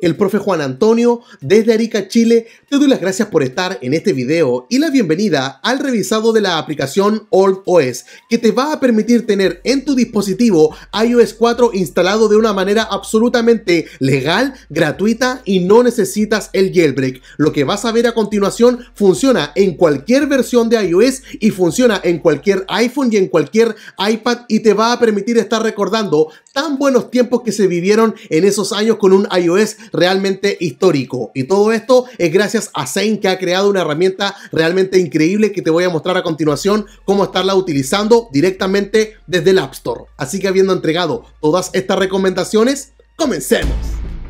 el profe Juan Antonio desde Arica, Chile. Te doy las gracias por estar en este video y la bienvenida al revisado de la aplicación Old OS, que te va a permitir tener en tu dispositivo iOS 4 instalado de una manera absolutamente legal, gratuita y no necesitas el jailbreak. Lo que vas a ver a continuación funciona en cualquier versión de iOS y funciona en cualquier iPhone y en cualquier iPad y te va a permitir estar recordando tan buenos tiempos que se vivieron en esos años con un iOS realmente histórico. Y todo esto es gracias a Zane que ha creado una herramienta realmente increíble que te voy a mostrar a continuación cómo estarla utilizando directamente desde el App Store. Así que habiendo entregado todas estas recomendaciones, comencemos.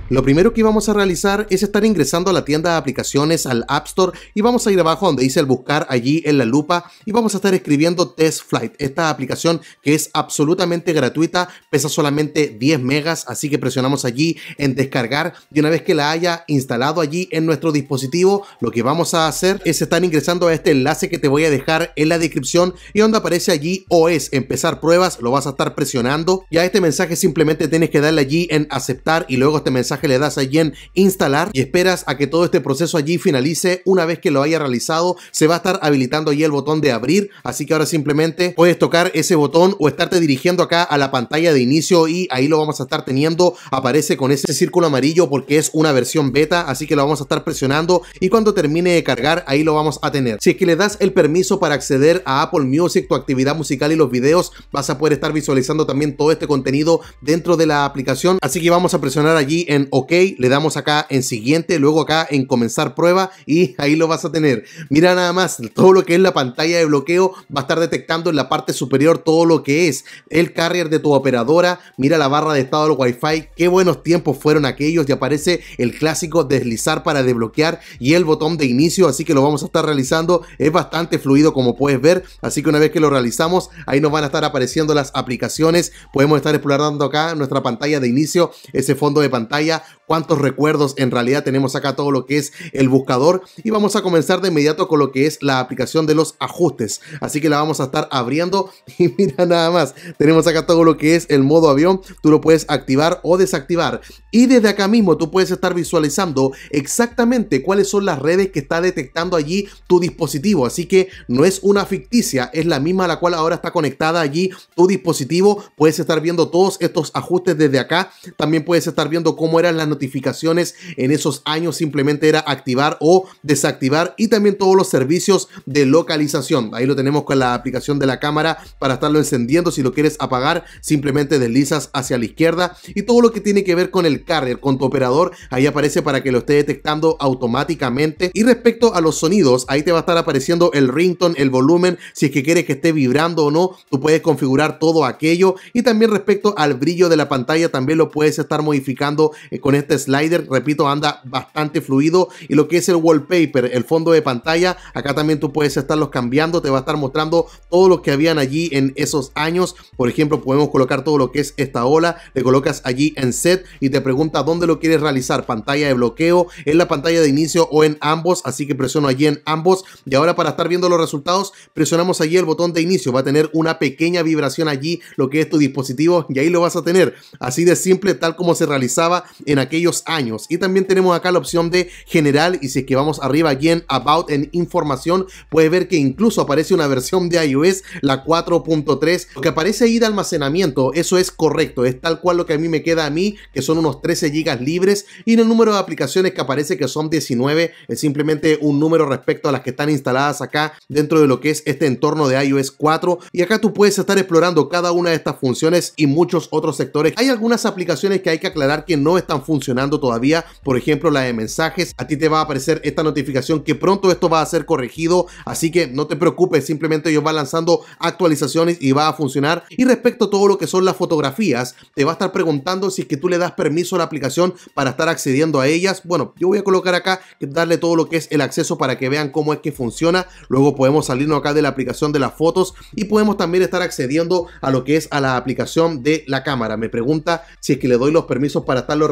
Lo primero que vamos a realizar es estar ingresando a la tienda de aplicaciones, al App Store y vamos a ir abajo donde dice el buscar allí en la lupa y vamos a estar escribiendo Test Flight, esta aplicación que es absolutamente gratuita, pesa solamente 10 megas, así que presionamos allí en descargar y una vez que la haya instalado allí en nuestro dispositivo, lo que vamos a hacer es estar ingresando a este enlace que te voy a dejar en la descripción y donde aparece allí OS, empezar pruebas, lo vas a estar presionando y a este mensaje simplemente tienes que darle allí en aceptar y luego este mensaje que le das allí en instalar y esperas a que todo este proceso allí finalice. Una vez que lo haya realizado, se va a estar habilitando allí el botón de abrir. Así que ahora simplemente puedes tocar ese botón o estarte dirigiendo acá a la pantalla de inicio y ahí lo vamos a estar teniendo. Aparece con ese círculo amarillo porque es una versión beta, así que lo vamos a estar presionando y cuando termine de cargar, ahí lo vamos a tener. Si es que le das el permiso para acceder a Apple Music, tu actividad musical y los videos, vas a poder estar visualizando también todo este contenido dentro de la aplicación. Así que vamos a presionar allí en OK, le damos acá en siguiente, luego acá en comenzar prueba y ahí lo vas a tener. Mira nada más, todo lo que es la pantalla de bloqueo va a estar detectando en la parte superior todo lo que es el carrier de tu operadora. Mira la barra de estado del Wi-Fi, qué buenos tiempos fueron aquellos y aparece el clásico deslizar para desbloquear y el botón de inicio, así que lo vamos a estar realizando. Es bastante fluido como puedes ver, así que una vez que lo realizamos, ahí nos van a estar apareciendo las aplicaciones. Podemos estar explorando acá nuestra pantalla de inicio, ese fondo de pantalla cuántos recuerdos en realidad tenemos acá, todo lo que es el buscador. Y vamos a comenzar de inmediato con lo que es la aplicación de los ajustes. Así que la vamos a estar abriendo y mira nada más, tenemos acá todo lo que es el modo avión, tú lo puedes activar o desactivar. Y desde acá mismo tú puedes estar visualizando exactamente cuáles son las redes que está detectando allí tu dispositivo. Así que no es una ficticia, es la misma a la cual ahora está conectada allí tu dispositivo. Puedes estar viendo todos estos ajustes desde acá. También puedes estar viendo cómo era las notificaciones en esos años, simplemente era activar o desactivar y también todos los servicios de localización. Ahí lo tenemos con la aplicación de la cámara para estarlo encendiendo. Si lo quieres apagar, simplemente deslizas hacia la izquierda y todo lo que tiene que ver con el carrier, con tu operador, ahí aparece para que lo esté detectando automáticamente. Y respecto a los sonidos, ahí te va a estar apareciendo el ringtone, el volumen, si es que quieres que esté vibrando o no, tú puedes configurar todo aquello. Y también respecto al brillo de la pantalla, también lo puedes estar modificando eh, con este slider, repito, anda bastante fluido. Y lo que es el wallpaper, el fondo de pantalla, acá también tú puedes estarlos cambiando, te va a estar mostrando todo lo que habían allí en esos años. Por ejemplo, podemos colocar todo lo que es esta ola, te colocas allí en set y te pregunta dónde lo quieres realizar, pantalla de bloqueo, en la pantalla de inicio o en ambos, así que presiono allí en ambos. Y ahora para estar viendo los resultados, presionamos allí el botón de inicio, va a tener una pequeña vibración allí, lo que es tu dispositivo, y ahí lo vas a tener. Así de simple, tal como se realizaba en aquellos años. Y también tenemos acá la opción de general y si es que vamos arriba aquí en About en información, puedes ver que incluso aparece una versión de iOS, la 4.3. que aparece ahí de almacenamiento, eso es correcto, es tal cual lo que a mí me queda a mí, que son unos 13 GB libres y en el número de aplicaciones que aparece que son 19, es simplemente un número respecto a las que están instaladas acá dentro de lo que es este entorno de iOS 4 y acá tú puedes estar explorando cada una de estas funciones y muchos otros sectores. Hay algunas aplicaciones que hay que aclarar que no están funcionando todavía. Por ejemplo, la de mensajes. A ti te va a aparecer esta notificación que pronto esto va a ser corregido. Así que no te preocupes, simplemente ellos van lanzando actualizaciones y va a funcionar. Y respecto a todo lo que son las fotografías, te va a estar preguntando si es que tú le das permiso a la aplicación para estar accediendo a ellas. Bueno, yo voy a colocar acá darle todo lo que es el acceso para que vean cómo es que funciona. Luego podemos salirnos acá de la aplicación de las fotos y podemos también estar accediendo a lo que es a la aplicación de la cámara. Me pregunta si es que le doy los permisos para estarlo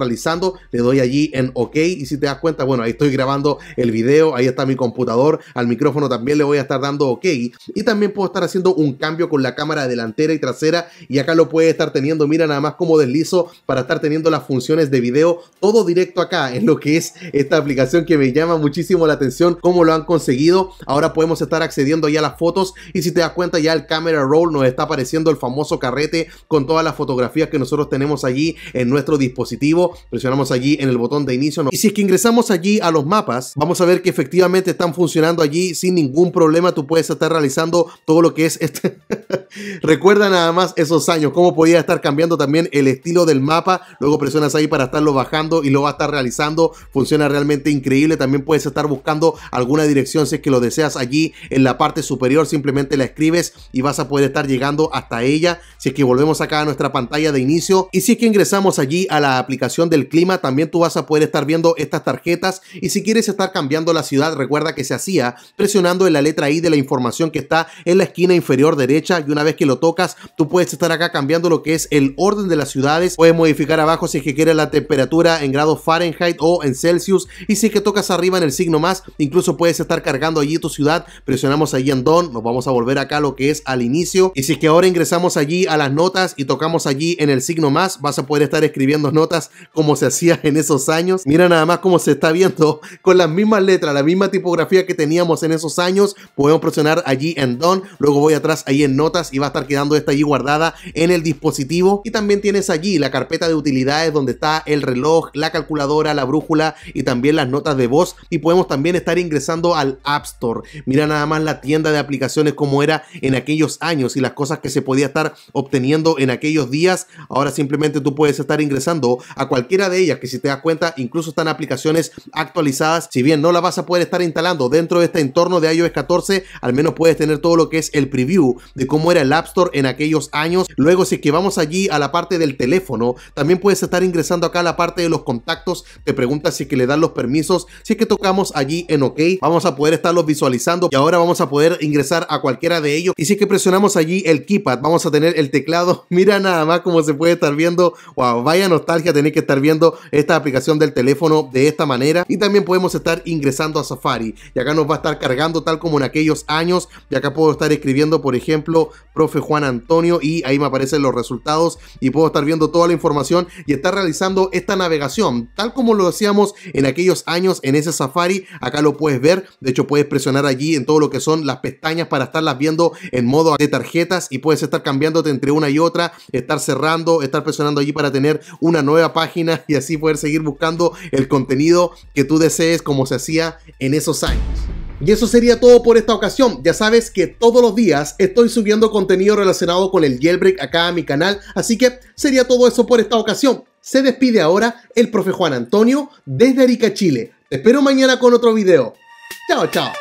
le doy allí en OK y si te das cuenta, bueno, ahí estoy grabando el video, ahí está mi computador, al micrófono también le voy a estar dando OK y también puedo estar haciendo un cambio con la cámara delantera y trasera y acá lo puede estar teniendo, mira nada más como deslizo para estar teniendo las funciones de video, todo directo acá en lo que es esta aplicación que me llama muchísimo la atención, cómo lo han conseguido, ahora podemos estar accediendo ya a las fotos y si te das cuenta ya el camera roll nos está apareciendo el famoso carrete con todas las fotografías que nosotros tenemos allí en nuestro dispositivo presionamos allí en el botón de inicio. Y si es que ingresamos allí a los mapas, vamos a ver que efectivamente están funcionando allí sin ningún problema. Tú puedes estar realizando todo lo que es este. Recuerda nada más esos años, cómo podía estar cambiando también el estilo del mapa. Luego presionas ahí para estarlo bajando y lo vas a estar realizando. Funciona realmente increíble. También puedes estar buscando alguna dirección si es que lo deseas allí en la parte superior. Simplemente la escribes y vas a poder estar llegando hasta ella. Si es que volvemos acá a nuestra pantalla de inicio y si es que ingresamos allí a la aplicación del clima, también tú vas a poder estar viendo estas tarjetas y si quieres estar cambiando la ciudad, recuerda que se hacía presionando en la letra I de la información que está en la esquina inferior derecha y una vez que lo tocas, tú puedes estar acá cambiando lo que es el orden de las ciudades, puedes modificar abajo si es que quieres la temperatura en grados Fahrenheit o en Celsius y si es que tocas arriba en el signo más, incluso puedes estar cargando allí tu ciudad, presionamos allí en Don, nos vamos a volver acá lo que es al inicio y si es que ahora ingresamos allí a las notas y tocamos allí en el signo más, vas a poder estar escribiendo notas como se hacía en esos años. Mira nada más cómo se está viendo con las mismas letras, la misma tipografía que teníamos en esos años. Podemos presionar allí en Don, luego voy atrás ahí en Notas y va a estar quedando esta allí guardada en el dispositivo. Y también tienes allí la carpeta de utilidades donde está el reloj, la calculadora, la brújula y también las notas de voz. Y podemos también estar ingresando al App Store. Mira nada más la tienda de aplicaciones como era en aquellos años y las cosas que se podía estar obteniendo en aquellos días. Ahora simplemente tú puedes estar ingresando a cualquier cualquiera de ellas, que si te das cuenta, incluso están aplicaciones actualizadas. Si bien no la vas a poder estar instalando dentro de este entorno de iOS 14, al menos puedes tener todo lo que es el preview de cómo era el App Store en aquellos años. Luego, si que vamos allí a la parte del teléfono, también puedes estar ingresando acá a la parte de los contactos. Te preguntas si es que le dan los permisos. Si es que tocamos allí en OK, vamos a poder estarlos visualizando y ahora vamos a poder ingresar a cualquiera de ellos. Y si es que presionamos allí el keypad, vamos a tener el teclado. Mira nada más cómo se puede estar viendo. Wow, vaya nostalgia tener que estar viendo esta aplicación del teléfono de esta manera y también podemos estar ingresando a Safari y acá nos va a estar cargando tal como en aquellos años y acá puedo estar escribiendo por ejemplo profe Juan Antonio y ahí me aparecen los resultados y puedo estar viendo toda la información y estar realizando esta navegación tal como lo hacíamos en aquellos años en ese Safari acá lo puedes ver de hecho puedes presionar allí en todo lo que son las pestañas para estarlas viendo en modo de tarjetas y puedes estar cambiándote entre una y otra estar cerrando estar presionando allí para tener una nueva página y así poder seguir buscando el contenido que tú desees como se hacía en esos años. Y eso sería todo por esta ocasión. Ya sabes que todos los días estoy subiendo contenido relacionado con el jailbreak acá a mi canal, así que sería todo eso por esta ocasión. Se despide ahora el profe Juan Antonio desde Arica, Chile. Te espero mañana con otro video. Chao, chao.